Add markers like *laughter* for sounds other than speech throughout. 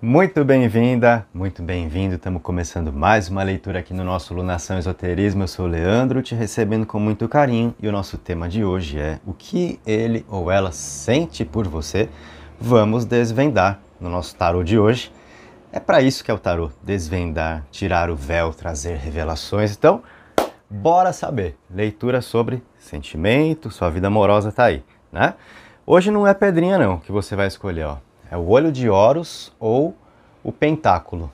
Muito bem-vinda, muito bem-vindo. Estamos começando mais uma leitura aqui no nosso Lunação Esoterismo. Eu sou o Leandro, te recebendo com muito carinho e o nosso tema de hoje é o que ele ou ela sente por você. Vamos desvendar no nosso tarô de hoje. É para isso que é o tarô, desvendar, tirar o véu, trazer revelações. Então, bora saber. Leitura sobre sentimento, sua vida amorosa tá aí, né? Hoje não é pedrinha não que você vai escolher, ó é o olho de Horus ou o pentáculo.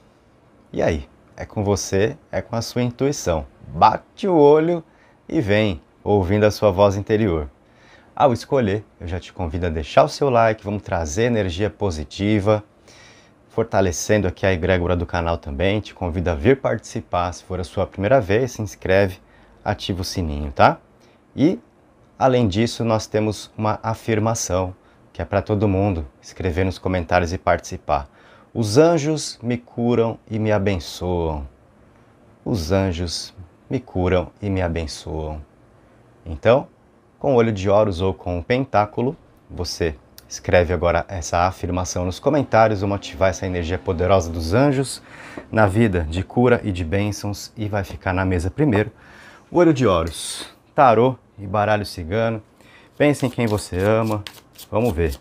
E aí? É com você, é com a sua intuição. Bate o olho e vem ouvindo a sua voz interior. Ao escolher, eu já te convido a deixar o seu like, vamos trazer energia positiva, fortalecendo aqui a egrégora do canal também. Te convido a vir participar, se for a sua primeira vez, se inscreve, ativa o sininho, tá? E, além disso, nós temos uma afirmação que é para todo mundo escrever nos comentários e participar. Os anjos me curam e me abençoam. Os anjos me curam e me abençoam. Então, com o olho de Horus ou com o pentáculo, você escreve agora essa afirmação nos comentários. Vamos ativar essa energia poderosa dos anjos na vida de cura e de bênçãos e vai ficar na mesa primeiro. O olho de Horus, tarô e baralho cigano. Pense em quem você ama. Vamos ver.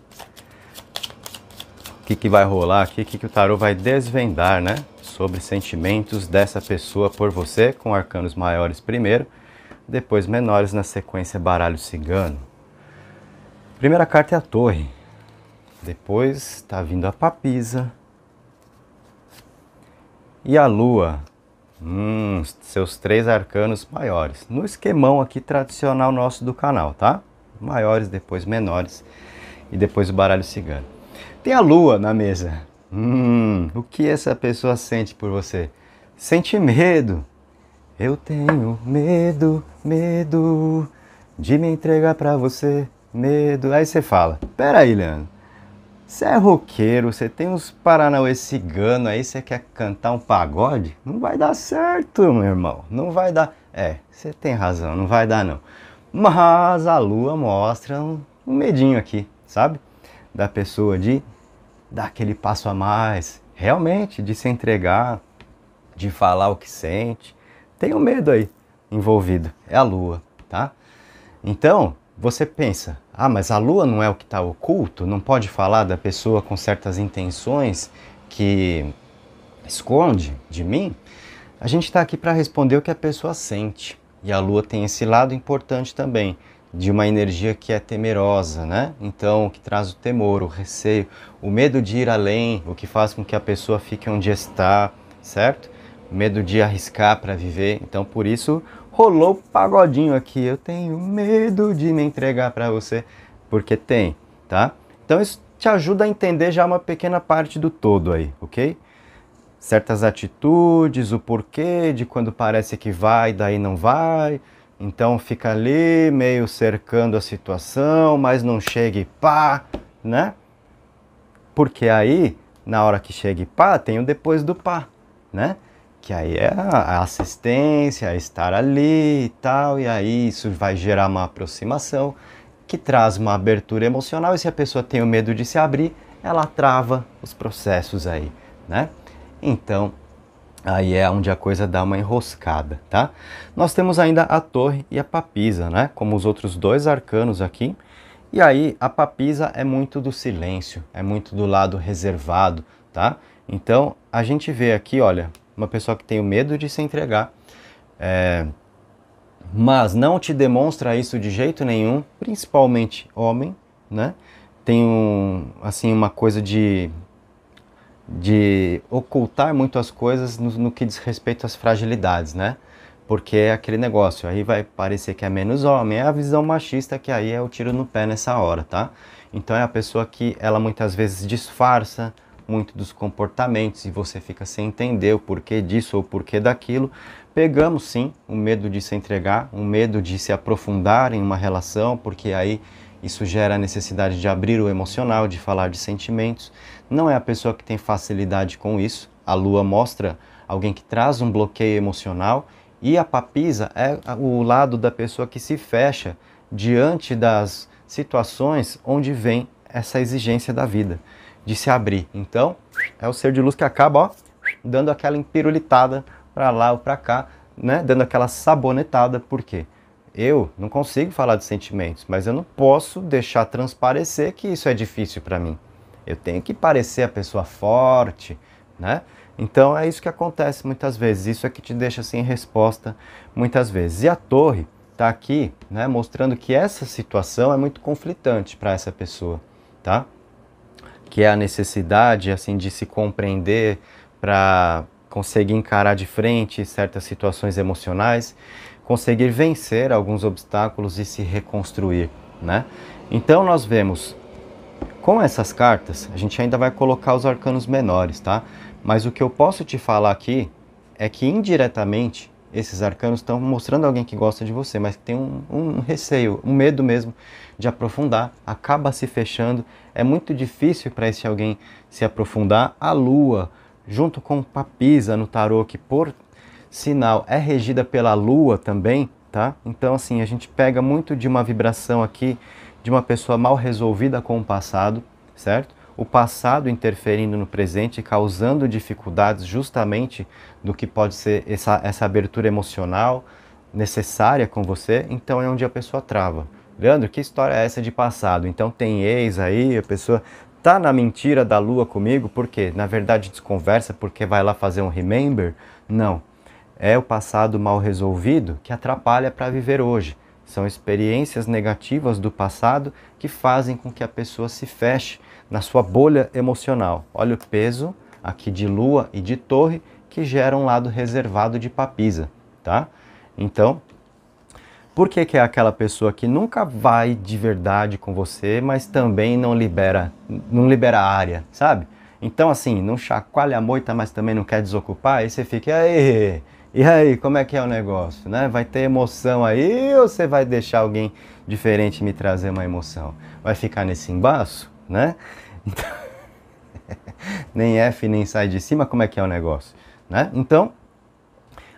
O que, que vai rolar aqui? O que, que o tarô vai desvendar, né? Sobre sentimentos dessa pessoa por você, com arcanos maiores primeiro, depois menores na sequência baralho cigano. Primeira carta é a torre. Depois está vindo a papisa. E a lua. Hum, seus três arcanos maiores. No esquemão aqui tradicional nosso do canal, tá? maiores, depois menores e depois o baralho cigano. Tem a lua na mesa. Hum, o que essa pessoa sente por você? Sente medo. Eu tenho medo, medo de me entregar para você, medo. Aí você fala: "Peraí, Leandro. Você é roqueiro, você tem uns paranauê cigano aí, você quer cantar um pagode? Não vai dar certo, meu irmão. Não vai dar. É, você tem razão, não vai dar não. Mas a lua mostra um medinho aqui, sabe? Da pessoa de dar aquele passo a mais, realmente de se entregar, de falar o que sente. Tem um medo aí envolvido, é a lua, tá? Então, você pensa, ah, mas a lua não é o que está oculto? Não pode falar da pessoa com certas intenções que esconde de mim? A gente está aqui para responder o que a pessoa sente. E a lua tem esse lado importante também, de uma energia que é temerosa, né? Então, que traz o temor, o receio, o medo de ir além, o que faz com que a pessoa fique onde está, certo? O medo de arriscar para viver. Então, por isso rolou pagodinho aqui. Eu tenho medo de me entregar para você, porque tem, tá? Então, isso te ajuda a entender já uma pequena parte do todo aí, ok? certas atitudes, o porquê de quando parece que vai, daí não vai. Então fica ali meio cercando a situação, mas não chega e pá, né? Porque aí, na hora que chega e pá, tem o depois do pá, né? Que aí é a assistência, é estar ali e tal, e aí isso vai gerar uma aproximação que traz uma abertura emocional. E se a pessoa tem o medo de se abrir, ela trava os processos aí, né? Então, aí é onde a coisa dá uma enroscada, tá? Nós temos ainda a torre e a papisa, né? Como os outros dois arcanos aqui. E aí a papisa é muito do silêncio, é muito do lado reservado, tá? Então a gente vê aqui, olha, uma pessoa que tem o medo de se entregar, é, mas não te demonstra isso de jeito nenhum, principalmente homem, né? Tem um, assim, uma coisa de de ocultar muito as coisas no, no, que diz respeito às fragilidades, né? Porque é aquele negócio, aí vai parecer que é menos homem, é a visão machista que aí é o tiro no pé nessa hora, tá? Então é a pessoa que ela muitas vezes disfarça muito dos comportamentos e você fica sem entender o porquê disso ou o porquê daquilo. Pegamos sim o medo de se entregar, o medo de se aprofundar em uma relação, porque aí isso gera a necessidade de abrir o emocional, de falar de sentimentos não é a pessoa que tem facilidade com isso. A lua mostra alguém que traz um bloqueio emocional e a papisa é o lado da pessoa que se fecha diante das situações onde vem essa exigência da vida, de se abrir. Então, é o ser de luz que acaba, ó, dando aquela empirulitada para lá ou para cá, né? Dando aquela sabonetada, por quê? Eu não consigo falar de sentimentos, mas eu não posso deixar transparecer que isso é difícil para mim. Eu tenho que parecer a pessoa forte, né? Então é isso que acontece muitas vezes, isso é que te deixa sem resposta muitas vezes. E a torre está aqui, né, mostrando que essa situação é muito conflitante para essa pessoa, tá? Que é a necessidade assim de se compreender para conseguir encarar de frente certas situações emocionais, conseguir vencer alguns obstáculos e se reconstruir, né? Então nós vemos com essas cartas, a gente ainda vai colocar os arcanos menores, tá? Mas o que eu posso te falar aqui é que indiretamente esses arcanos estão mostrando alguém que gosta de você, mas que tem um, um, receio, um medo mesmo de aprofundar, acaba se fechando. É muito difícil para esse alguém se aprofundar. A lua, junto com Papisa no tarô, que por sinal é regida pela lua também, tá? Então, assim, a gente pega muito de uma vibração aqui de uma pessoa mal resolvida com o passado, certo? O passado interferindo no presente, causando dificuldades justamente do que pode ser essa, essa abertura emocional necessária com você, então é onde a pessoa trava. Leandro, que história é essa de passado? Então tem ex aí, a pessoa tá na mentira da lua comigo, porque na verdade desconversa porque vai lá fazer um remember? Não. É o passado mal resolvido que atrapalha para viver hoje. São experiências negativas do passado que fazem com que a pessoa se feche na sua bolha emocional. Olha o peso aqui de lua e de torre que gera um lado reservado de papisa, tá? Então, por que, que é aquela pessoa que nunca vai de verdade com você, mas também não libera, não libera a área, sabe? Então, assim, não chacoalha a moita, mas também não quer desocupar, aí você fica, aí, e aí, como é que é o negócio? Né? Vai ter emoção aí ou você vai deixar alguém diferente me trazer uma emoção? Vai ficar nesse embaço, né? *laughs* Então, *laughs* nem F nem sai de cima, como é que é o negócio? Né? Então,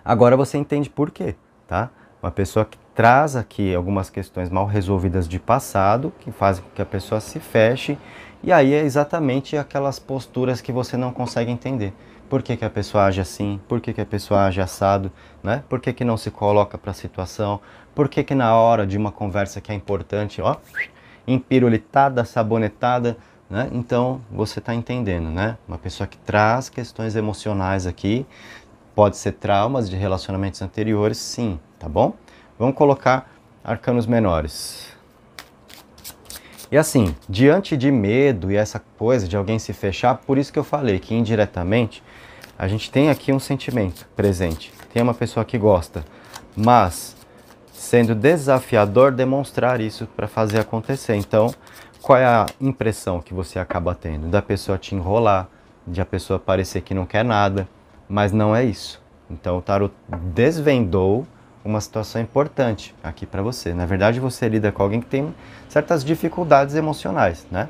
agora você entende por quê, tá? Uma pessoa que traz aqui algumas questões mal resolvidas de passado, que fazem com que a pessoa se feche, e aí é exatamente aquelas posturas que você não consegue entender. Por que, que a pessoa age assim? Por que, que a pessoa age assado? Né? Por que, que não se coloca para a situação? Por que, que na hora de uma conversa que é importante, ó, empirulitada, sabonetada, né? Então você está entendendo, né? Uma pessoa que traz questões emocionais aqui, pode ser traumas de relacionamentos anteriores, sim, tá bom? Vamos colocar arcanos menores. E assim, diante de medo e essa coisa de alguém se fechar, por isso que eu falei que indiretamente a gente tem aqui um sentimento presente, tem uma pessoa que gosta, mas sendo desafiador demonstrar isso para fazer acontecer. Então, qual é a impressão que você acaba tendo? Da pessoa te enrolar, de a pessoa parecer que não quer nada, mas não é isso. Então, o tarot desvendou uma situação importante aqui para você. Na verdade, você lida com alguém que tem certas dificuldades emocionais, né?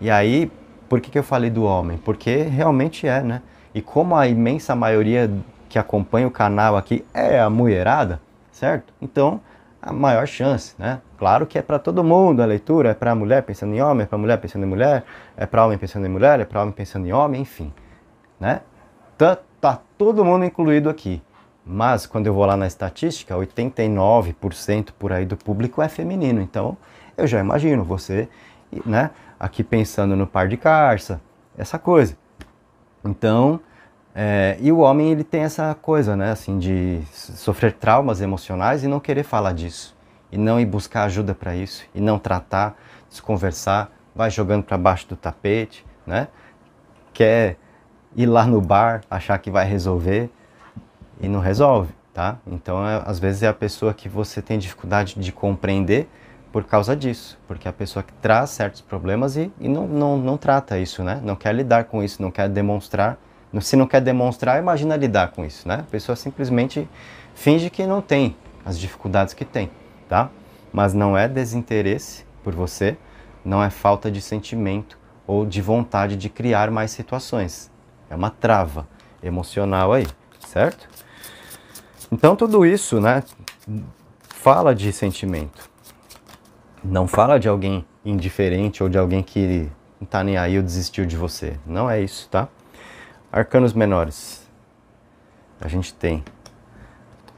E aí, por que, que eu falei do homem? Porque realmente é, né? E como a imensa maioria que acompanha o canal aqui é a mulherada, certo? Então, a maior chance, né? Claro que é para todo mundo a leitura, é para mulher pensando em homem, é para mulher pensando em mulher, é para homem pensando em mulher, é para homem pensando em homem, enfim, né? Tá, tá todo mundo incluído aqui. Mas quando eu vou lá na estatística, 89% por aí do público é feminino. Então, eu já imagino você, né, aqui pensando no par de carça, essa coisa. Então, é, e o homem ele tem essa coisa, né, assim, de sofrer traumas emocionais e não querer falar disso, e não ir buscar ajuda para isso, e não tratar, desconversar, vai jogando para baixo do tapete, né? Quer ir lá no bar, achar que vai resolver e não resolve, tá? Então, é, às vezes é a pessoa que você tem dificuldade de compreender por causa disso, porque é a pessoa que traz certos problemas e, e não, não, não trata isso, né? Não quer lidar com isso, não quer demonstrar se não quer demonstrar, imagina lidar com isso, né? A pessoa simplesmente finge que não tem as dificuldades que tem, tá? Mas não é desinteresse por você, não é falta de sentimento ou de vontade de criar mais situações. É uma trava emocional aí, certo? Então tudo isso, né, fala de sentimento. Não fala de alguém indiferente ou de alguém que não tá nem aí ou desistiu de você. Não é isso, tá? arcanos menores. A gente tem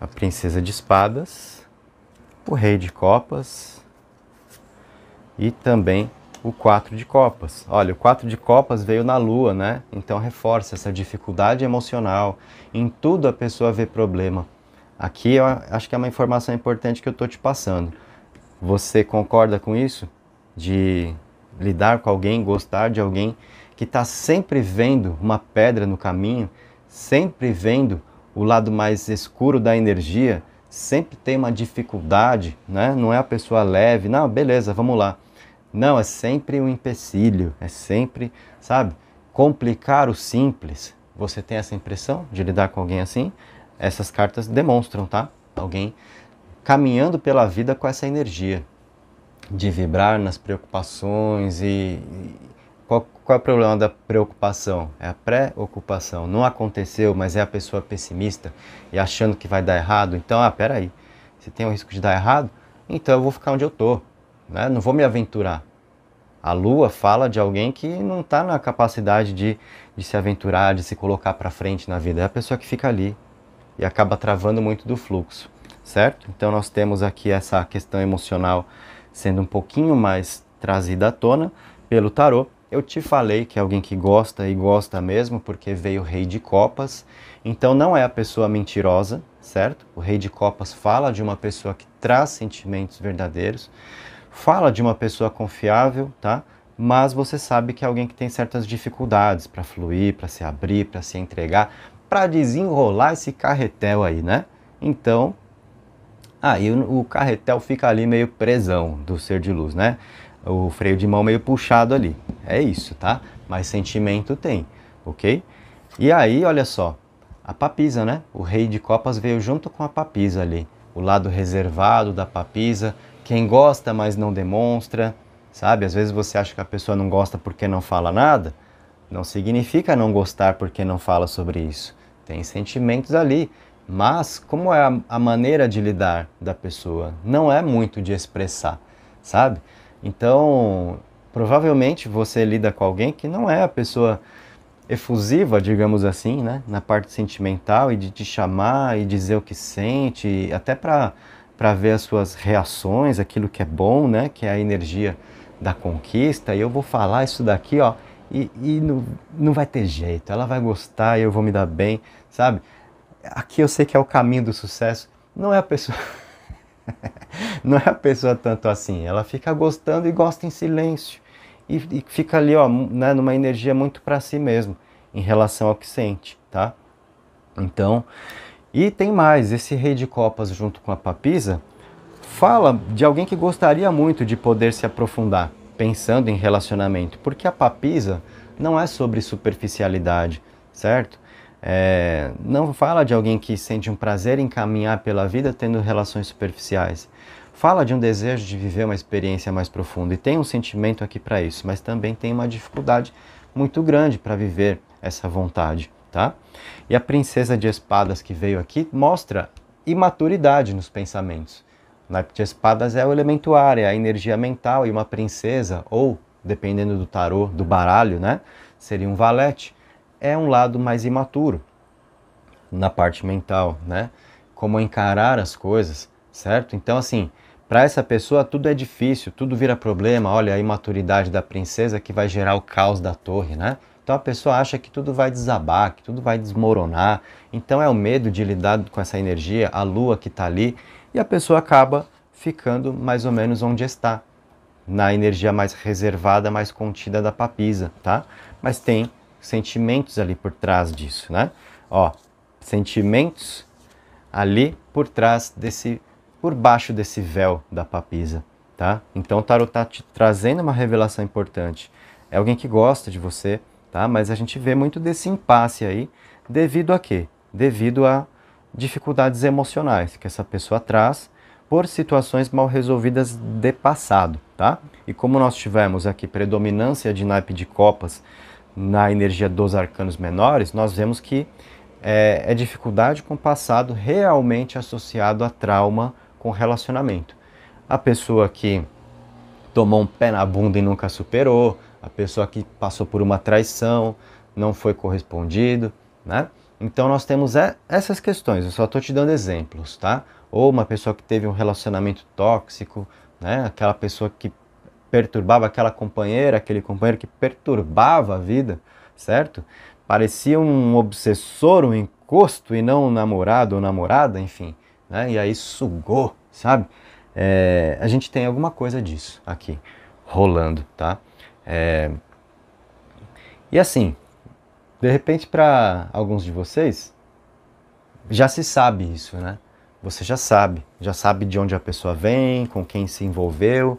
a princesa de espadas, o rei de copas e também o quatro de copas. Olha, o quatro de copas veio na lua, né? Então reforça essa dificuldade emocional. Em tudo a pessoa vê problema. Aqui eu acho que é uma informação importante que eu estou te passando. Você concorda com isso? De lidar com alguém, gostar de alguém que está sempre vendo uma pedra no caminho, sempre vendo o lado mais escuro da energia, sempre tem uma dificuldade, né? não é a pessoa leve, não, beleza, vamos lá. Não, é sempre um empecilho, é sempre, sabe, complicar o simples. Você tem essa impressão de lidar com alguém assim? Essas cartas demonstram, tá? Alguém caminhando pela vida com essa energia de vibrar nas preocupações e, qual é o problema da preocupação? É a pré-ocupação. Não aconteceu, mas é a pessoa pessimista e achando que vai dar errado. Então, ah, peraí, se tem o risco de dar errado, então eu vou ficar onde eu tô, né? Não vou me aventurar. A lua fala de alguém que não está na capacidade de, de se aventurar, de se colocar para frente na vida. É a pessoa que fica ali e acaba travando muito do fluxo, certo? Então nós temos aqui essa questão emocional sendo um pouquinho mais trazida à tona pelo tarot eu te falei que é alguém que gosta e gosta mesmo, porque veio rei de copas. Então não é a pessoa mentirosa, certo? O rei de copas fala de uma pessoa que traz sentimentos verdadeiros, fala de uma pessoa confiável, tá? Mas você sabe que é alguém que tem certas dificuldades para fluir, para se abrir, para se entregar, para desenrolar esse carretel aí, né? Então, aí o, o carretel fica ali meio presão do ser de luz, né? o freio de mão meio puxado ali. É isso, tá? Mas sentimento tem, ok? E aí, olha só, a papisa, né? O rei de copas veio junto com a papisa ali. O lado reservado da papisa, quem gosta, mas não demonstra, sabe? Às vezes você acha que a pessoa não gosta porque não fala nada. Não significa não gostar porque não fala sobre isso. Tem sentimentos ali, mas como é a, a maneira de lidar da pessoa? Não é muito de expressar, sabe? Então, provavelmente você lida com alguém que não é a pessoa efusiva, digamos assim, né, na parte sentimental e de te chamar e dizer o que sente, até para para ver as suas reações, aquilo que é bom, né, que é a energia da conquista. E eu vou falar isso daqui, ó, e, e não, não vai ter jeito. Ela vai gostar, e eu vou me dar bem, sabe? Aqui eu sei que é o caminho do sucesso. Não é a pessoa *laughs* *laughs* não é a pessoa tanto assim, ela fica gostando e gosta em silêncio. E, e fica ali, ó, né, numa energia muito para si mesmo, em relação ao que sente, tá? Então, e tem mais, esse rei de copas junto com a papisa fala de alguém que gostaria muito de poder se aprofundar, pensando em relacionamento, porque a papisa não é sobre superficialidade, certo? É, não fala de alguém que sente um prazer em caminhar pela vida tendo relações superficiais. Fala de um desejo de viver uma experiência mais profunda e tem um sentimento aqui para isso, mas também tem uma dificuldade muito grande para viver essa vontade, tá? E a princesa de espadas que veio aqui mostra imaturidade nos pensamentos. Na de espadas é o elemento ar, é a energia mental e uma princesa ou, dependendo do tarô, do baralho, né, seria um valete é um lado mais imaturo na parte mental, né? Como encarar as coisas, certo? Então, assim, para essa pessoa tudo é difícil, tudo vira problema. Olha a imaturidade da princesa que vai gerar o caos da torre, né? Então a pessoa acha que tudo vai desabar, que tudo vai desmoronar. Então é o medo de lidar com essa energia, a lua que está ali, e a pessoa acaba ficando mais ou menos onde está, na energia mais reservada, mais contida da papisa, tá? Mas tem sentimentos ali por trás disso, né? Ó, sentimentos ali por trás desse, por baixo desse véu da papisa, tá? Então o tarot tá te trazendo uma revelação importante. É alguém que gosta de você, tá? Mas a gente vê muito desse impasse aí, devido a quê? Devido a dificuldades emocionais que essa pessoa traz por situações mal resolvidas de passado, tá? E como nós tivemos aqui predominância de naipe de copas na energia dos arcanos menores, nós vemos que é, é dificuldade com o passado realmente associado a trauma com relacionamento. A pessoa que tomou um pé na bunda e nunca superou, a pessoa que passou por uma traição, não foi correspondido, né? Então nós temos é, essas questões, eu só estou te dando exemplos, tá? Ou uma pessoa que teve um relacionamento tóxico, né? Aquela pessoa que perturbava aquela companheira, aquele companheiro que perturbava a vida, certo? Parecia um obsessor, um encosto e não um namorado ou namorada, enfim, né? E aí sugou, sabe? É, a gente tem alguma coisa disso aqui rolando, tá? É, e assim, de repente para alguns de vocês já se sabe isso, né? Você já sabe, já sabe de onde a pessoa vem, com quem se envolveu,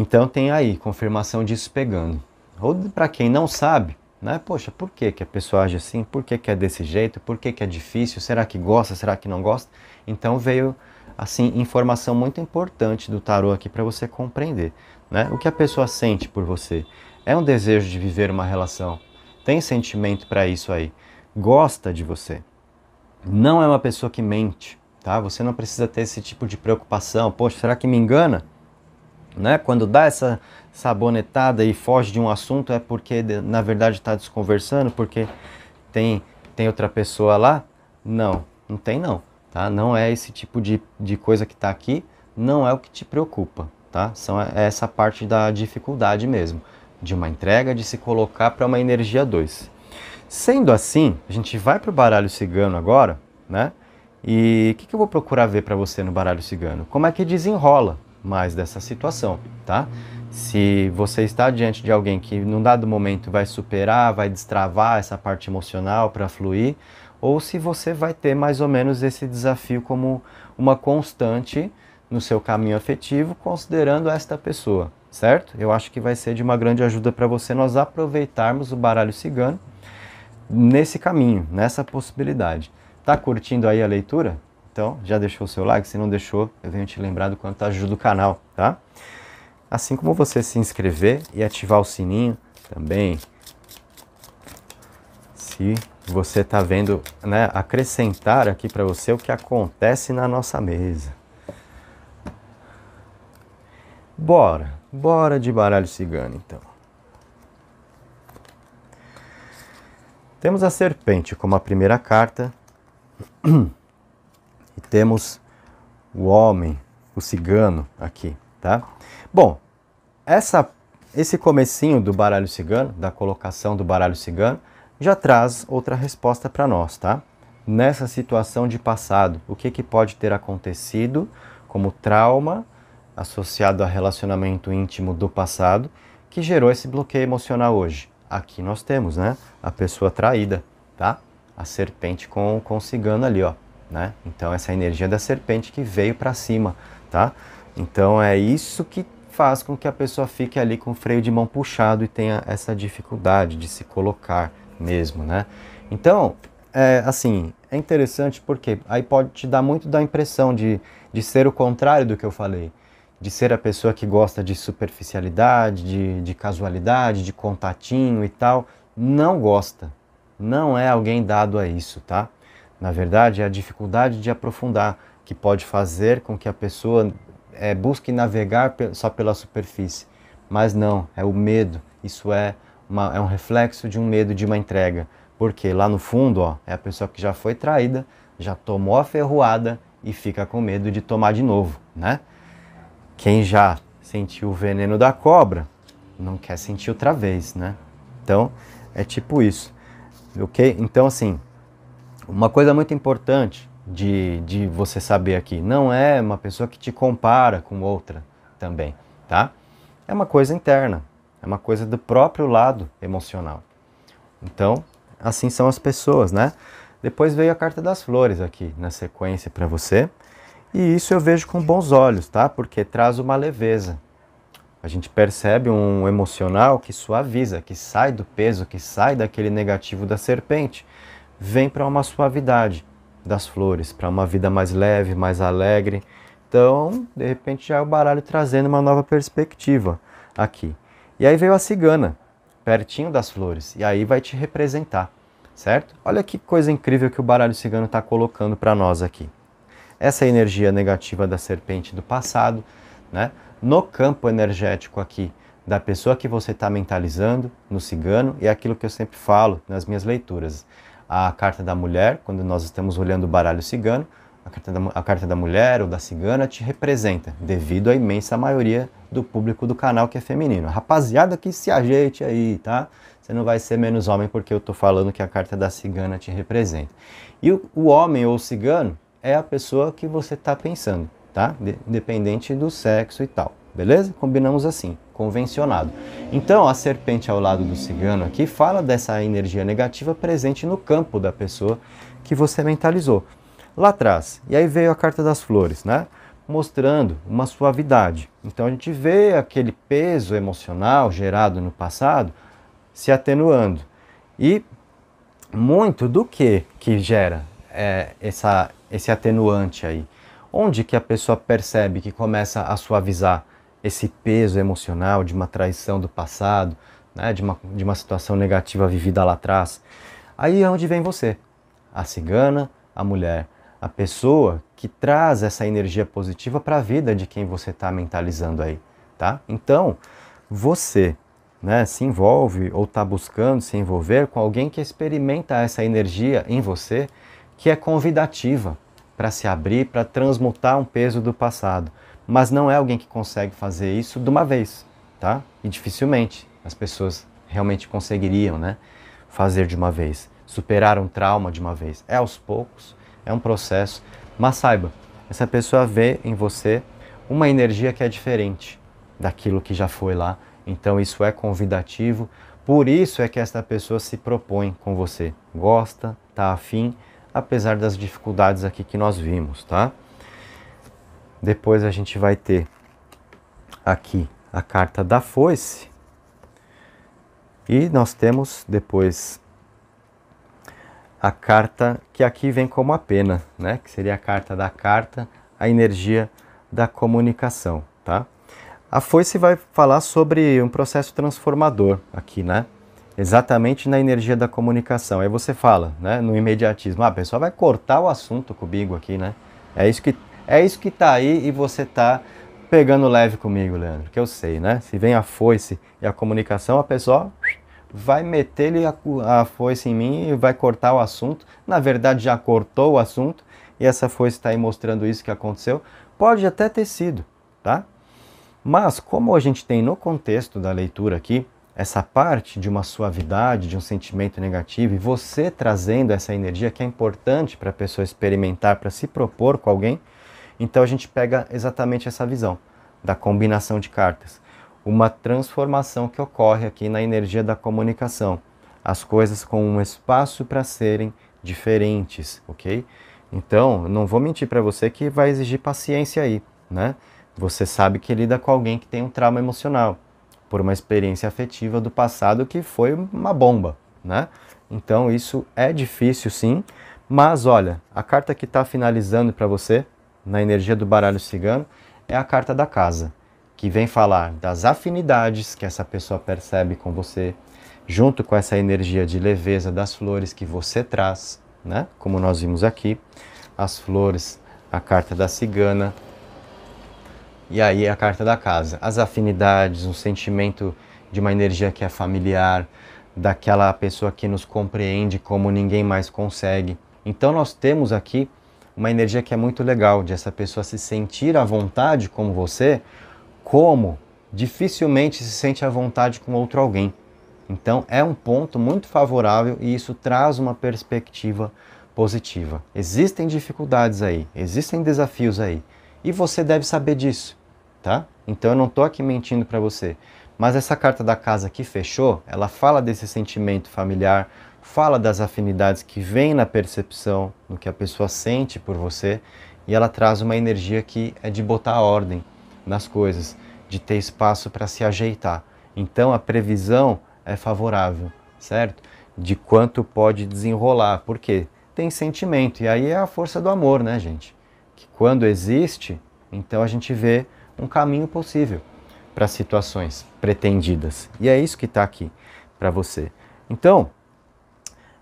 então tem aí confirmação disso pegando. Ou para quem não sabe, né? Poxa, por que, que a pessoa age assim? Por que, que é desse jeito? Por que, que é difícil? Será que gosta? Será que não gosta? Então veio assim informação muito importante do tarô aqui para você compreender, né? O que a pessoa sente por você? É um desejo de viver uma relação? Tem sentimento para isso aí? Gosta de você? Não é uma pessoa que mente, tá? Você não precisa ter esse tipo de preocupação. Poxa, será que me engana? Né? Quando dá essa sabonetada e foge de um assunto é porque na verdade está desconversando, porque tem, tem outra pessoa lá? Não, não tem não. Tá? Não é esse tipo de, de coisa que está aqui, não é o que te preocupa. Tá? São, é, é essa parte da dificuldade mesmo, de uma entrega, de se colocar para uma energia 2. Sendo assim, a gente vai para o baralho cigano agora, né? E o que, que eu vou procurar ver para você no baralho cigano? Como é que desenrola mais dessa situação, tá? Se você está diante de alguém que num dado momento vai superar, vai destravar essa parte emocional para fluir, ou se você vai ter mais ou menos esse desafio como uma constante no seu caminho afetivo, considerando esta pessoa, certo? Eu acho que vai ser de uma grande ajuda para você nós aproveitarmos o baralho cigano nesse caminho, nessa possibilidade. Tá curtindo aí a leitura? Então, já deixou o seu like? Se não deixou, eu venho te lembrar do quanto ajuda o canal, tá? Assim como você se inscrever e ativar o sininho também. Se você está vendo, né, acrescentar aqui para você o que acontece na nossa mesa. Bora, bora de baralho cigano então. Temos a serpente como a primeira carta. *clears throat* E temos o homem, o cigano aqui, tá? Bom, essa, esse comecinho do baralho cigano, da colocação do baralho cigano, já traz outra resposta para nós, tá? Nessa situação de passado, o que, que pode ter acontecido como trauma associado a relacionamento íntimo do passado que gerou esse bloqueio emocional hoje? Aqui nós temos, né? A pessoa traída, tá? A serpente com, com o cigano ali, ó né? Então essa energia da serpente que veio para cima, tá? Então é isso que faz com que a pessoa fique ali com o freio de mão puxado e tenha essa dificuldade de se colocar mesmo, né? Então, é, assim, é interessante porque aí pode te dar muito da impressão de, de ser o contrário do que eu falei. De ser a pessoa que gosta de superficialidade, de, de casualidade, de contatinho e tal. Não gosta. Não é alguém dado a isso, tá? Na verdade, é a dificuldade de aprofundar que pode fazer com que a pessoa é, busque navegar só pela superfície. Mas não, é o medo. Isso é, uma, é um reflexo de um medo de uma entrega. Porque lá no fundo, ó, é a pessoa que já foi traída, já tomou a ferroada e fica com medo de tomar de novo, né? Quem já sentiu o veneno da cobra não quer sentir outra vez, né? Então, é tipo isso. OK? Então assim, uma coisa muito importante de, de você saber aqui, não é uma pessoa que te compara com outra também, tá? É uma coisa interna, é uma coisa do próprio lado emocional. Então, assim são as pessoas, né? Depois veio a carta das flores aqui na sequência para você. E isso eu vejo com bons olhos, tá? Porque traz uma leveza. A gente percebe um emocional que suaviza, que sai do peso, que sai daquele negativo da serpente vem para uma suavidade das flores, para uma vida mais leve, mais alegre. Então, de repente, já é o baralho trazendo uma nova perspectiva aqui. E aí veio a cigana, pertinho das flores, e aí vai te representar, certo? Olha que coisa incrível que o baralho cigano está colocando para nós aqui. Essa energia negativa da serpente do passado, né? no campo energético aqui da pessoa que você está mentalizando, no cigano, e é aquilo que eu sempre falo nas minhas leituras a carta da mulher, quando nós estamos olhando o baralho cigano, a carta, da, a carta da mulher ou da cigana te representa, devido à imensa maioria do público do canal que é feminino. Rapaziada, que se ajeite aí, tá? Você não vai ser menos homem porque eu tô falando que a carta da cigana te representa. E o, o homem ou o cigano é a pessoa que você tá pensando, tá? De, dependente do sexo e tal. Beleza? Combinamos assim, convencionado. Então, a serpente ao lado do cigano aqui fala dessa energia negativa presente no campo da pessoa que você mentalizou. Lá atrás, e aí veio a carta das flores, né? Mostrando uma suavidade. Então a gente vê aquele peso emocional gerado no passado se atenuando. E muito do que que gera é, essa, esse atenuante aí? Onde que a pessoa percebe que começa a suavizar? esse peso emocional de uma traição do passado, né, de, uma, de uma situação negativa vivida lá atrás. Aí é onde vem você, a cigana, a mulher, a pessoa que traz essa energia positiva para a vida de quem você está mentalizando aí, tá? Então, você né, se envolve ou está buscando se envolver com alguém que experimenta essa energia em você que é convidativa para se abrir, para transmutar um peso do passado mas não é alguém que consegue fazer isso de uma vez, tá? E dificilmente as pessoas realmente conseguiriam, né? Fazer de uma vez, superar um trauma de uma vez. É aos poucos, é um processo, mas saiba, essa pessoa vê em você uma energia que é diferente daquilo que já foi lá. Então isso é convidativo, por isso é que essa pessoa se propõe com você. Gosta, tá afim, apesar das dificuldades aqui que nós vimos, tá? Depois a gente vai ter aqui a carta da foice. E nós temos depois a carta que aqui vem como a pena, né? Que seria a carta da carta, a energia da comunicação, tá? A foice vai falar sobre um processo transformador aqui, né? Exatamente na energia da comunicação. Aí você fala, né, no imediatismo, ah, a pessoa vai cortar o assunto comigo aqui, né? É isso que é isso que está aí e você está pegando leve comigo, Leandro, que eu sei, né? Se vem a foice e a comunicação, a pessoa vai meter a, a foice em mim e vai cortar o assunto. Na verdade, já cortou o assunto e essa foice está aí mostrando isso que aconteceu. Pode até ter sido, tá? Mas, como a gente tem no contexto da leitura aqui, essa parte de uma suavidade, de um sentimento negativo, e você trazendo essa energia que é importante para a pessoa experimentar, para se propor com alguém, então a gente pega exatamente essa visão da combinação de cartas, uma transformação que ocorre aqui na energia da comunicação, as coisas com um espaço para serem diferentes, ok? Então, não vou mentir para você que vai exigir paciência aí, né? Você sabe que lida com alguém que tem um trauma emocional por uma experiência afetiva do passado que foi uma bomba, né? Então, isso é difícil sim, mas olha, a carta que está finalizando para você na energia do baralho cigano é a carta da casa, que vem falar das afinidades que essa pessoa percebe com você, junto com essa energia de leveza das flores que você traz, né? Como nós vimos aqui, as flores, a carta da cigana e aí a carta da casa, as afinidades, um sentimento de uma energia que é familiar, daquela pessoa que nos compreende como ninguém mais consegue. Então nós temos aqui uma energia que é muito legal de essa pessoa se sentir à vontade como você, como dificilmente se sente à vontade com outro alguém. Então é um ponto muito favorável e isso traz uma perspectiva positiva. Existem dificuldades aí, existem desafios aí e você deve saber disso, tá? Então eu não estou aqui mentindo para você. Mas essa carta da casa que fechou, ela fala desse sentimento familiar, fala das afinidades que vem na percepção, no que a pessoa sente por você, e ela traz uma energia que é de botar ordem nas coisas, de ter espaço para se ajeitar. Então a previsão é favorável, certo? De quanto pode desenrolar, porque tem sentimento, e aí é a força do amor, né, gente? Que quando existe, então a gente vê um caminho possível para situações pretendidas. E é isso que está aqui para você. Então,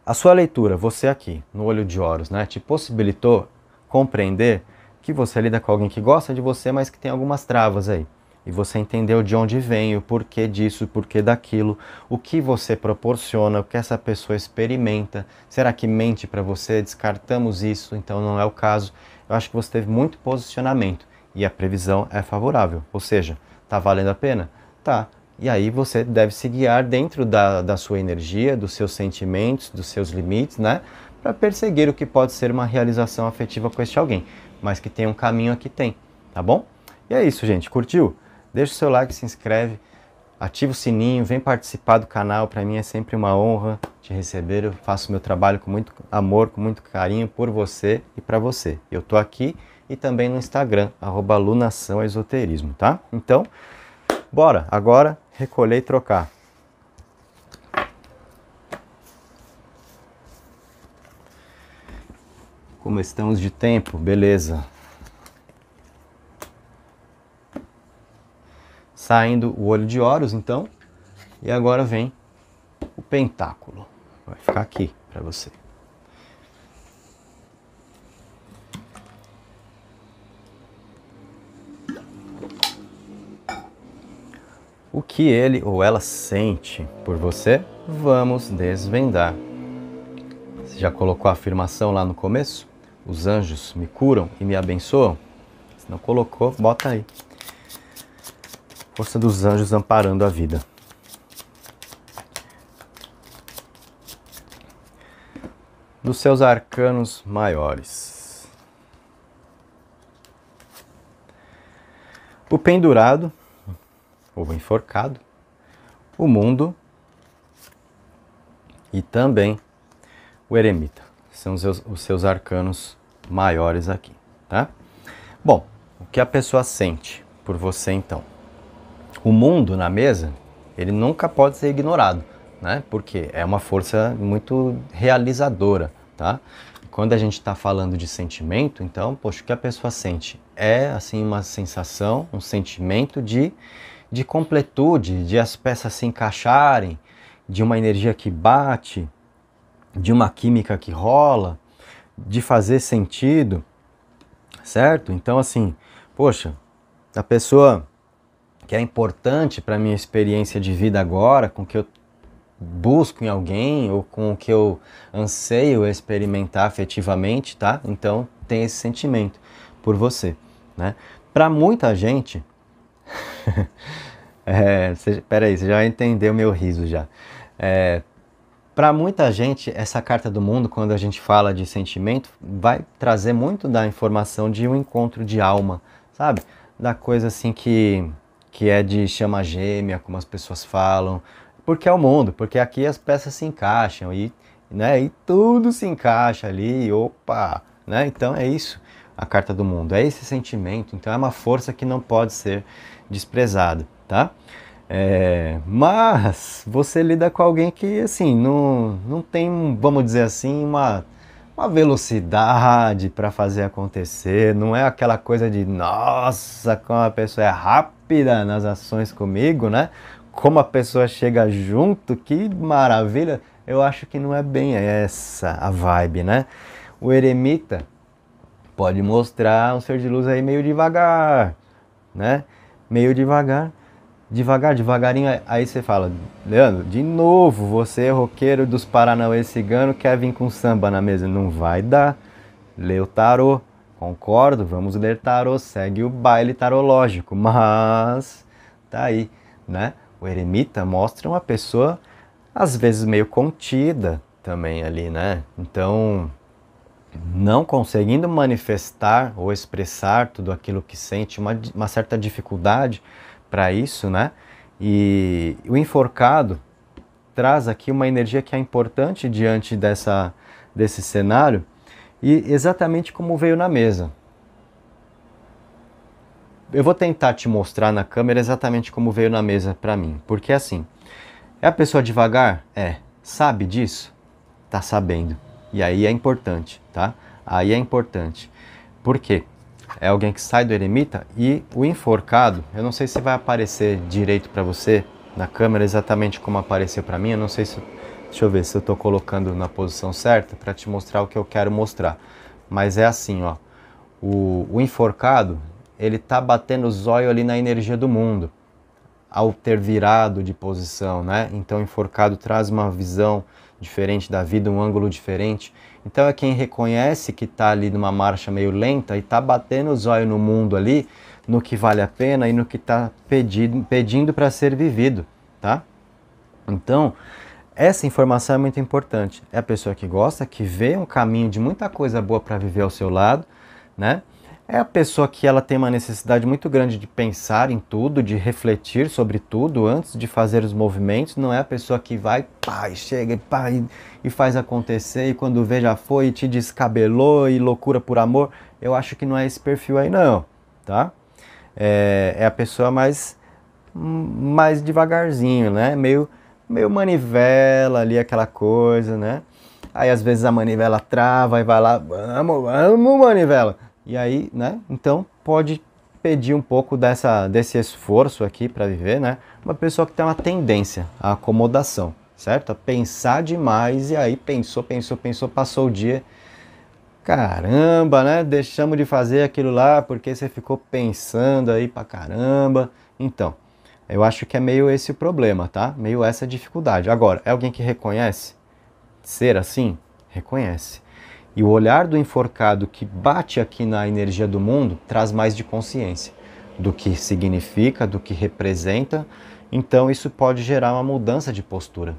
a sua leitura, você aqui, no olho de Horus, né, te possibilitou compreender que você lida com alguém que gosta de você, mas que tem algumas travas aí. E você entendeu de onde vem, o porquê disso, o porquê daquilo, o que você proporciona, o que essa pessoa experimenta. Será que mente para você? Descartamos isso, então não é o caso. Eu acho que você teve muito posicionamento e a previsão é favorável. Ou seja, tá valendo a pena? Tá. E aí você deve se guiar dentro da, da sua energia, dos seus sentimentos, dos seus limites, né? Para perseguir o que pode ser uma realização afetiva com este alguém. Mas que tem um caminho aqui tem, tá bom? E é isso, gente. Curtiu? Deixa o seu like, se inscreve, ativa o sininho, vem participar do canal. Para mim é sempre uma honra te receber. Eu faço meu trabalho com muito amor, com muito carinho por você e para você. Eu tô aqui e também no Instagram, arroba lunaçãoesoterismo, tá? Então, bora! Agora recolher e trocar. Como estamos de tempo, beleza. Saindo o olho de Horus, então, e agora vem o pentáculo. Vai ficar aqui para você. o que ele ou ela sente por você, vamos desvendar. Você já colocou a afirmação lá no começo? Os anjos me curam e me abençoam? Se não colocou, bota aí. Força dos anjos amparando a vida. Dos seus arcanos maiores. O pendurado ou enforcado, o mundo e também o eremita. São os seus, os seus arcanos maiores aqui, tá? Bom, o que a pessoa sente por você então? O mundo na mesa, ele nunca pode ser ignorado, né? Porque é uma força muito realizadora, tá? Quando a gente está falando de sentimento, então, poxa, o que a pessoa sente é assim uma sensação, um sentimento de de completude, de as peças se encaixarem, de uma energia que bate, de uma química que rola, de fazer sentido, certo? Então, assim, poxa, a pessoa que é importante para minha experiência de vida agora, com que eu busco em alguém ou com o que eu anseio experimentar afetivamente, tá? Então, tem esse sentimento por você, né? Para muita gente, *laughs* é, você, peraí, você já entendeu meu riso já. É, para muita gente, essa carta do mundo, quando a gente fala de sentimento, vai trazer muito da informação de um encontro de alma, sabe? Da coisa assim que, que é de chama gêmea, como as pessoas falam. Porque é o mundo, porque aqui as peças se encaixam e, né, e tudo se encaixa ali, opa! Né? Então é isso a carta do mundo, é esse sentimento. Então é uma força que não pode ser desprezado, tá? É, mas você lida com alguém que, assim, não, não tem, vamos dizer assim, uma, uma velocidade para fazer acontecer. Não é aquela coisa de, nossa, como a pessoa é rápida nas ações comigo, né? Como a pessoa chega junto, que maravilha. Eu acho que não é bem essa a vibe, né? O eremita pode mostrar um ser de luz aí meio devagar, né? meio devagar, devagar, devagarinho. Aí você fala, Leandro, de novo, você é roqueiro dos Paranauê cigano, quer vir com samba na mesa? Não vai dar. Lê o tarô, concordo, vamos ler tarô, segue o baile tarológico, mas tá aí, né? O eremita mostra uma pessoa às vezes meio contida também ali, né? Então, não conseguindo manifestar ou expressar tudo aquilo que sente, uma, uma certa dificuldade para isso, né? E o enforcado traz aqui uma energia que é importante diante dessa, desse cenário e exatamente como veio na mesa. Eu vou tentar te mostrar na câmera exatamente como veio na mesa para mim, porque assim, é a pessoa devagar? É. Sabe disso? Tá sabendo. E aí é importante, tá? Aí é importante. Por quê? É alguém que sai do eremita e o enforcado, eu não sei se vai aparecer direito para você na câmera exatamente como apareceu para mim, eu não sei se deixa eu ver se eu estou colocando na posição certa para te mostrar o que eu quero mostrar. Mas é assim, ó. O, o enforcado, ele tá batendo o zóio ali na energia do mundo ao ter virado de posição, né? Então, enforcado traz uma visão diferente da vida, um ângulo diferente. Então é quem reconhece que está ali numa marcha meio lenta e está batendo os olhos no mundo ali, no que vale a pena e no que está pedindo, pedindo para ser vivido, tá? Então, essa informação é muito importante. É a pessoa que gosta, que vê um caminho de muita coisa boa para viver ao seu lado, né? é a pessoa que ela tem uma necessidade muito grande de pensar em tudo, de refletir sobre tudo antes de fazer os movimentos, não é a pessoa que vai, pá, e chega pá, e, e faz acontecer, e quando vê já foi, e te descabelou, e loucura por amor. Eu acho que não é esse perfil aí não, tá? É, é a pessoa mais, mais devagarzinho, né? Meio, meio manivela ali, aquela coisa, né? Aí às vezes a manivela trava e vai lá, vamos, vamos manivela! E aí, né? Então pode pedir um pouco dessa, desse esforço aqui para viver, né? Uma pessoa que tem uma tendência à acomodação, certo? A pensar demais e aí pensou, pensou, pensou, passou o dia. Caramba, né? Deixamos de fazer aquilo lá porque você ficou pensando aí pra caramba. Então, eu acho que é meio esse o problema, tá? Meio essa dificuldade. Agora, é alguém que reconhece ser assim? Reconhece. E o olhar do enforcado que bate aqui na energia do mundo traz mais de consciência do que significa, do que representa. Então, isso pode gerar uma mudança de postura.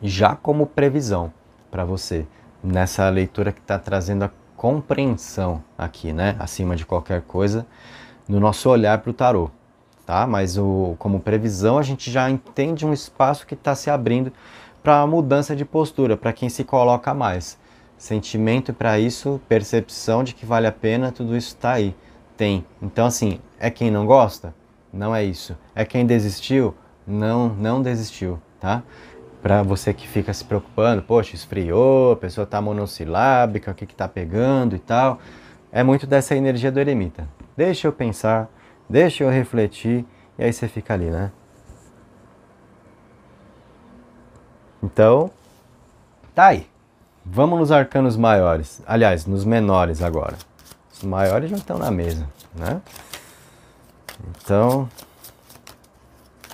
Já como previsão para você, nessa leitura que está trazendo a compreensão aqui, né? Acima de qualquer coisa, no nosso olhar para o tarô, tá? Mas o, como previsão, a gente já entende um espaço que está se abrindo para a mudança de postura, para quem se coloca mais sentimento para isso, percepção de que vale a pena, tudo isso está aí. Tem. Então, assim, é quem não gosta? Não é isso. É quem desistiu? Não, não desistiu, tá? Para você que fica se preocupando, poxa, esfriou, a pessoa tá monossilábica, o que que tá pegando e tal. É muito dessa energia do eremita. Deixa eu pensar, deixa eu refletir, e aí você fica ali, né? Então, tá aí. Vamos nos arcanos maiores. Aliás, nos menores agora. Os maiores já estão na mesa, né? Então,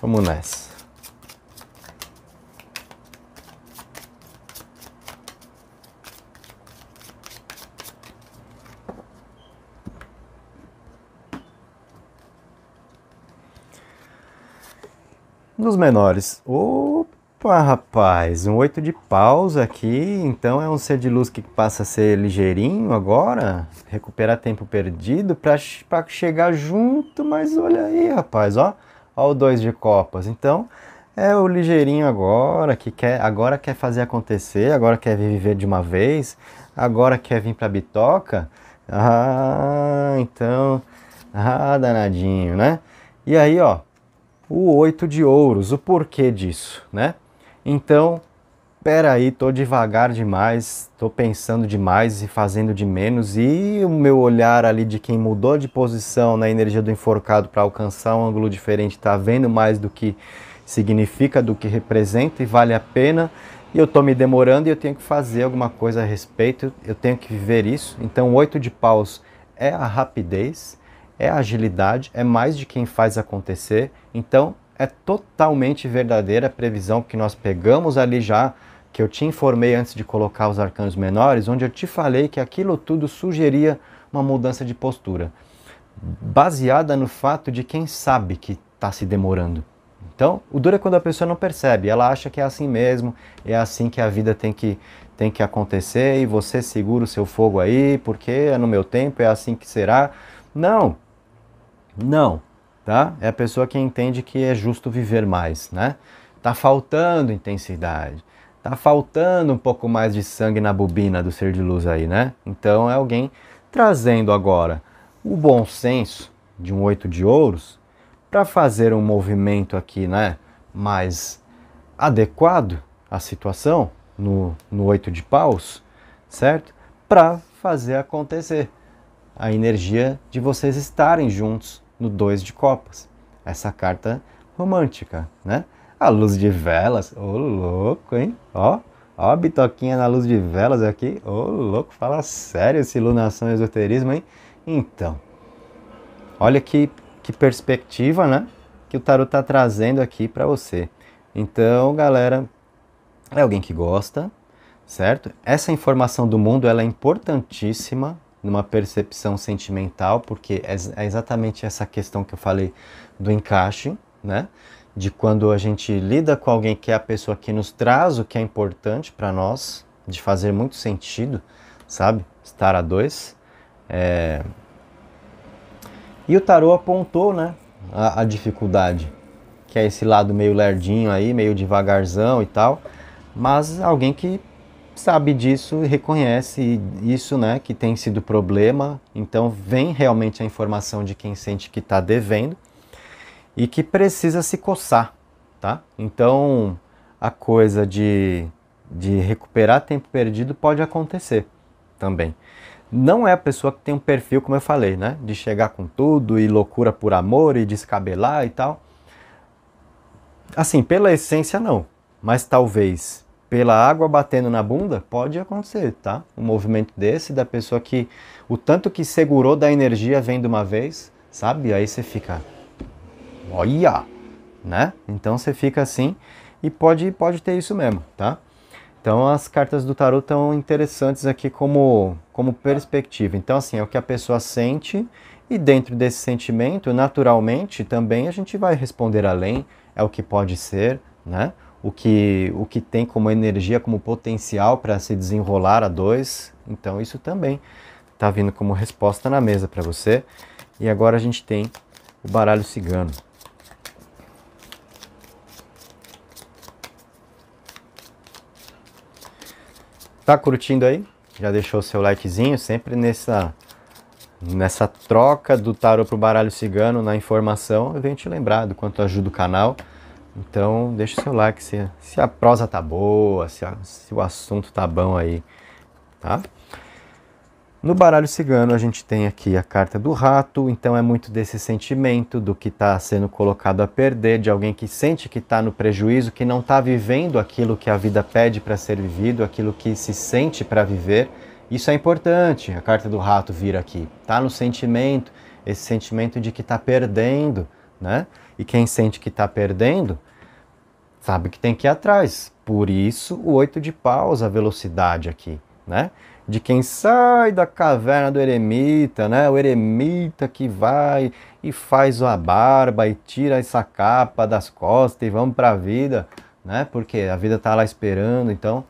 vamos nessa. Nos menores. Opa! Opa, rapaz, um oito de pausa aqui, então é um ser de luz que passa a ser ligeirinho agora, recuperar tempo perdido para chegar junto, mas olha aí, rapaz, ó, ó o dois de copas. Então, é o ligeirinho agora, que quer, agora quer fazer acontecer, agora quer viver de uma vez, agora quer vir a bitoca. Ah, então, ah, danadinho, né? E aí, ó, o oito de ouros, o porquê disso, né? Então, pera aí, tô devagar demais, tô pensando demais e fazendo de menos e o meu olhar ali de quem mudou de posição na energia do enforcado para alcançar um ângulo diferente, tá vendo mais do que significa, do que representa e vale a pena. E eu tô me demorando e eu tenho que fazer alguma coisa a respeito, eu tenho que viver isso. Então, oito de paus é a rapidez, é a agilidade, é mais de quem faz acontecer. Então, é totalmente verdadeira a previsão que nós pegamos ali já, que eu te informei antes de colocar os arcanos menores, onde eu te falei que aquilo tudo sugeria uma mudança de postura, baseada no fato de quem sabe que está se demorando. Então, o duro é quando a pessoa não percebe, ela acha que é assim mesmo, é assim que a vida tem que, tem que acontecer e você segura o seu fogo aí, porque é no meu tempo, é assim que será. Não, não, tá? É a pessoa que entende que é justo viver mais, né? Tá faltando intensidade, tá faltando um pouco mais de sangue na bobina do ser de luz aí, né? Então é alguém trazendo agora o bom senso de um oito de ouros para fazer um movimento aqui, né, mais adequado à situação no, no oito de paus, certo? Para fazer acontecer a energia de vocês estarem juntos, no 2 de copas. Essa carta romântica, né? A luz de velas, ô oh, louco, hein? Ó, ó a bitoquinha na luz de velas aqui, ô oh, louco, fala sério esse iluminação e esoterismo, hein? Então, olha que, que perspectiva, né? Que o tarot tá trazendo aqui para você. Então, galera, é alguém que gosta, certo? Essa informação do mundo ela é importantíssima numa percepção sentimental, porque é, é, exatamente essa questão que eu falei do encaixe, né? De quando a gente lida com alguém que é a pessoa que nos traz o que é importante para nós, de fazer muito sentido, sabe? Estar a dois. É... E o tarô apontou, né? A, a dificuldade, que é esse lado meio lerdinho aí, meio devagarzão e tal, mas alguém que sabe disso e reconhece isso, né, que tem sido problema. Então vem realmente a informação de quem sente que está devendo e que precisa se coçar, tá? Então a coisa de, de recuperar tempo perdido pode acontecer também. Não é a pessoa que tem um perfil, como eu falei, né, de chegar com tudo e loucura por amor e descabelar e tal. Assim, pela essência não, mas talvez pela água batendo na bunda, pode acontecer, tá? Um movimento desse da pessoa que o tanto que segurou da energia vem de uma vez, sabe? Aí você fica, olha, né? Então você fica assim e pode pode ter isso mesmo, tá? Então as cartas do tarot estão interessantes aqui como como perspectiva. Então assim, é o que a pessoa sente e dentro desse sentimento, naturalmente, também a gente vai responder além, é o que pode ser, né? o que, o que tem como energia, como potencial para se desenrolar a dois. Então, isso também está vindo como resposta na mesa para você. E agora a gente tem o baralho cigano. Tá curtindo aí? Já deixou o seu likezinho? Sempre nessa nessa troca do tarot pro baralho cigano na informação, eu venho te lembrar do quanto ajuda o canal então, deixa o seu like se, se a prosa tá boa, se, a, se o assunto tá bom aí, tá? No baralho cigano, a gente tem aqui a carta do rato, então é muito desse sentimento do que está sendo colocado a perder, de alguém que sente que está no prejuízo, que não está vivendo aquilo que a vida pede para ser vivido, aquilo que se sente para viver. Isso é importante, a carta do rato vir aqui. Está no sentimento, esse sentimento de que está perdendo, né? E quem sente que está perdendo, sabe que tem que ir atrás. Por isso, o oito de paus, a velocidade aqui, né? De quem sai da caverna do eremita, né? O eremita que vai e faz a barba e tira essa capa das costas e vamos para a vida, né? Porque a vida está lá esperando, então,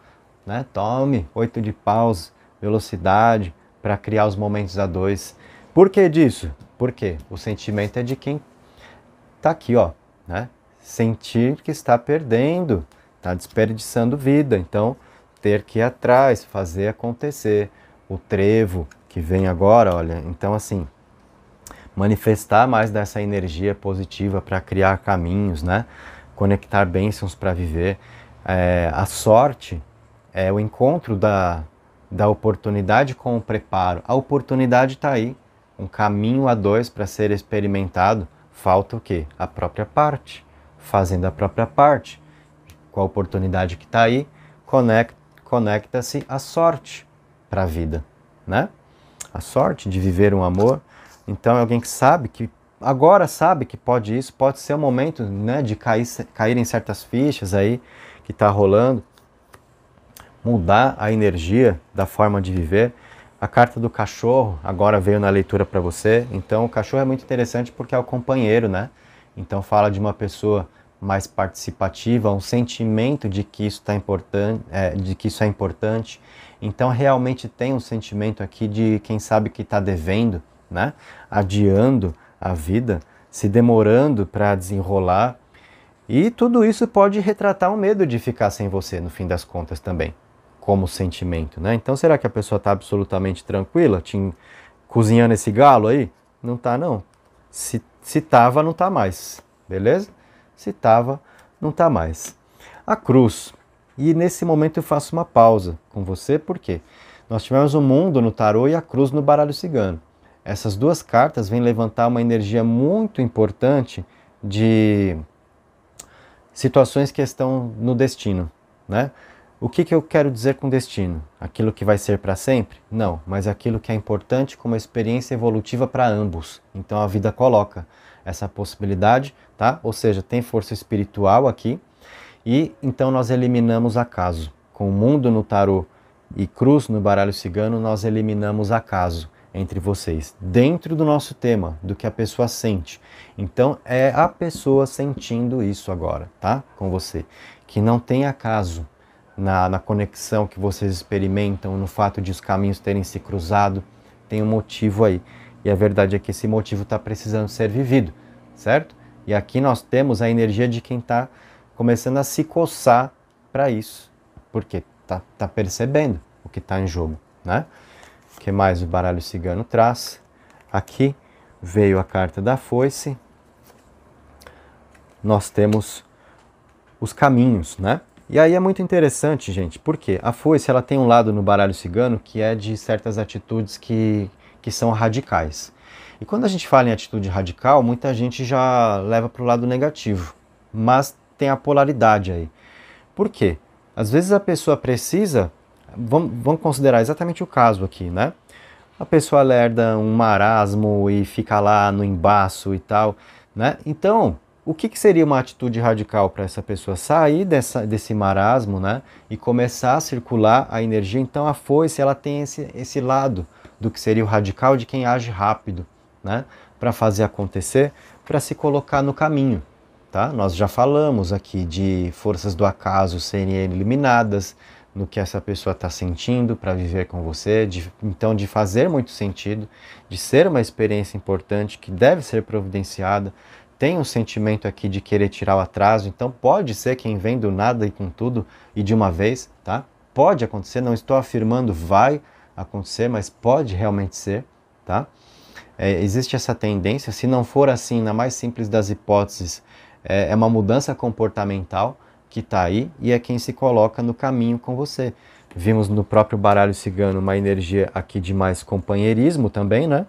né? Tome oito de paus, velocidade para criar os momentos a dois. Por que disso? Porque o sentimento é de quem tá aqui, ó, né? Sentir que está perdendo, está desperdiçando vida. Então, ter que ir atrás, fazer acontecer. O trevo que vem agora, olha, então assim, manifestar mais dessa energia positiva para criar caminhos, né? Conectar bênçãos para viver. É, a sorte é o encontro da, da oportunidade com o preparo. A oportunidade está aí, um caminho a dois para ser experimentado. Falta o quê? A própria parte. Fazendo a própria parte, com a oportunidade que está aí, conecta-se a sorte para a vida, né? A sorte de viver um amor. Então, é alguém que sabe que agora sabe que pode isso, pode ser o um momento, né, de cair, cair em certas fichas aí que está rolando, mudar a energia da forma de viver a carta do cachorro agora veio na leitura para você. Então, o cachorro é muito interessante porque é o companheiro, né? Então, fala de uma pessoa mais participativa, um sentimento de que isso tá importante, é, de que isso é importante. Então, realmente tem um sentimento aqui de quem sabe que está devendo, né? Adiando a vida, se demorando para desenrolar. E tudo isso pode retratar o medo de ficar sem você no fim das contas também como sentimento, né? Então será que a pessoa está absolutamente tranquila, te, cozinhando esse galo aí? Não tá não. Se, se tava, não tá mais, beleza? Se tava, não tá mais. A cruz. E nesse momento eu faço uma pausa com você, porque nós tivemos o um mundo no tarô e a cruz no baralho cigano. Essas duas cartas vêm levantar uma energia muito importante de situações que estão no destino, né? O que, que eu quero dizer com destino? Aquilo que vai ser para sempre? Não, mas aquilo que é importante como experiência evolutiva para ambos. Então a vida coloca essa possibilidade, tá? Ou seja, tem força espiritual aqui e então nós eliminamos acaso. Com o mundo no tarô e cruz no baralho cigano, nós eliminamos acaso entre vocês, dentro do nosso tema, do que a pessoa sente. Então é a pessoa sentindo isso agora, tá? Com você, que não tem acaso na, na conexão que vocês experimentam, no fato de os caminhos terem se cruzado, tem um motivo aí. E a verdade é que esse motivo está precisando ser vivido, certo? E aqui nós temos a energia de quem está começando a se coçar para isso, porque tá, tá percebendo o que está em jogo, né? O que mais o baralho cigano traz? Aqui veio a carta da foice. Nós temos os caminhos, né? E aí é muito interessante, gente, porque a foice ela tem um lado no baralho cigano que é de certas atitudes que, que são radicais. E quando a gente fala em atitude radical, muita gente já leva para o lado negativo, mas tem a polaridade aí. Por quê? Às vezes a pessoa precisa, vamos, vamos considerar exatamente o caso aqui, né? A pessoa lerda um marasmo e fica lá no embaço e tal, né? Então, o que, que seria uma atitude radical para essa pessoa? Sair dessa, desse marasmo né, e começar a circular a energia. Então, a foice ela tem esse, esse lado do que seria o radical de quem age rápido né, para fazer acontecer, para se colocar no caminho. Tá? Nós já falamos aqui de forças do acaso serem eliminadas, no que essa pessoa está sentindo para viver com você, de, então de fazer muito sentido, de ser uma experiência importante que deve ser providenciada, tem um sentimento aqui de querer tirar o atraso, então pode ser quem vem do nada e com tudo e de uma vez, tá? Pode acontecer, não estou afirmando vai acontecer, mas pode realmente ser, tá? É, existe essa tendência, se não for assim, na mais simples das hipóteses, é, é uma mudança comportamental que está aí e é quem se coloca no caminho com você. Vimos no próprio baralho cigano uma energia aqui de mais companheirismo também, né?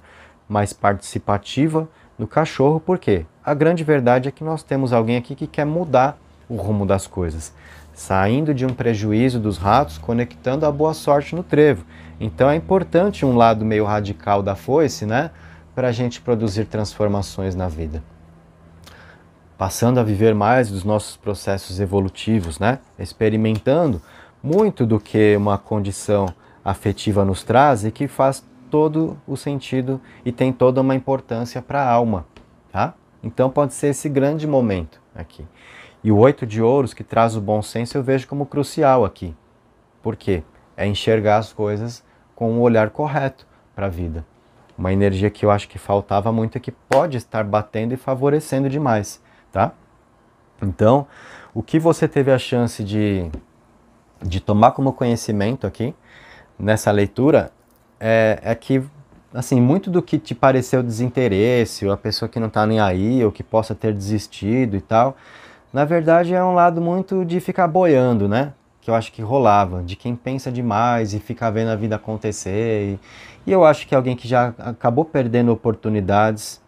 Mais participativa no cachorro, por quê? A grande verdade é que nós temos alguém aqui que quer mudar o rumo das coisas, saindo de um prejuízo dos ratos, conectando a boa sorte no trevo. Então é importante um lado meio radical da foice, né, para a gente produzir transformações na vida. Passando a viver mais dos nossos processos evolutivos, né, experimentando muito do que uma condição afetiva nos traz e que faz todo o sentido e tem toda uma importância para a alma, tá? Então pode ser esse grande momento aqui. E o oito de ouros, que traz o bom senso, eu vejo como crucial aqui. Por quê? É enxergar as coisas com um olhar correto para a vida. Uma energia que eu acho que faltava muito e que pode estar batendo e favorecendo demais, tá? Então, o que você teve a chance de, de tomar como conhecimento aqui, nessa leitura, é, é que assim, muito do que te pareceu desinteresse, ou a pessoa que não tá nem aí, ou que possa ter desistido e tal, na verdade é um lado muito de ficar boiando, né? Que eu acho que rolava, de quem pensa demais e fica vendo a vida acontecer. E, e eu acho que é alguém que já acabou perdendo oportunidades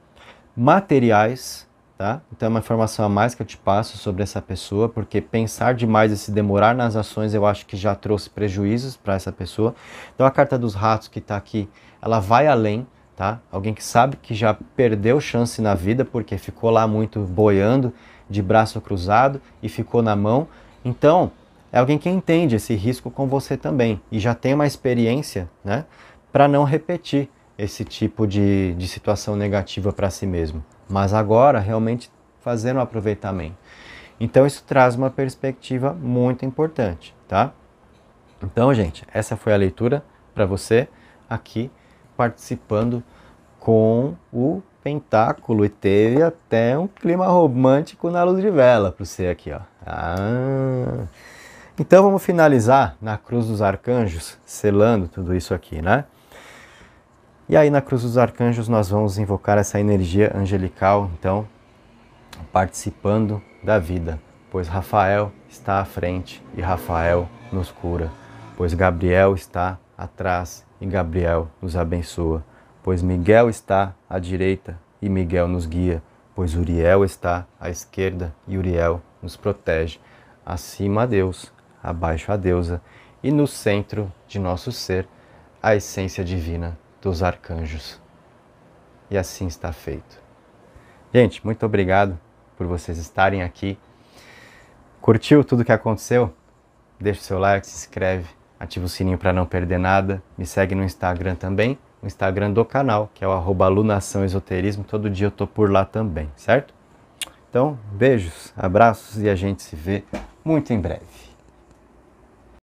materiais, tá? Então é uma informação a mais que eu te passo sobre essa pessoa, porque pensar demais e se demorar nas ações eu acho que já trouxe prejuízos para essa pessoa. Então a carta dos ratos que está aqui ela vai além, tá? Alguém que sabe que já perdeu chance na vida porque ficou lá muito boiando, de braço cruzado e ficou na mão. Então, é alguém que entende esse risco com você também e já tem uma experiência, né, para não repetir esse tipo de, de situação negativa para si mesmo. Mas agora, realmente fazendo um aproveitamento. Então, isso traz uma perspectiva muito importante, tá? Então, gente, essa foi a leitura para você aqui participando com o pentáculo e teve até um clima romântico na luz de vela para você aqui, ó. Ah. Então vamos finalizar na cruz dos arcanjos, selando tudo isso aqui, né? E aí na cruz dos arcanjos nós vamos invocar essa energia angelical, então participando da vida, pois Rafael está à frente e Rafael nos cura, pois Gabriel está atrás e Gabriel nos abençoa, pois Miguel está à direita e Miguel nos guia, pois Uriel está à esquerda e Uriel nos protege. Acima a Deus, abaixo a deusa, e no centro de nosso ser, a essência divina dos arcanjos. E assim está feito. Gente, muito obrigado por vocês estarem aqui. Curtiu tudo o que aconteceu? Deixa o seu like, se inscreve ativa o sininho para não perder nada, me segue no Instagram também, o Instagram do canal, que é o @lunação_esoterismo. alunação esoterismo, todo dia eu tô por lá também, certo? Então, beijos, abraços e a gente se vê muito em breve.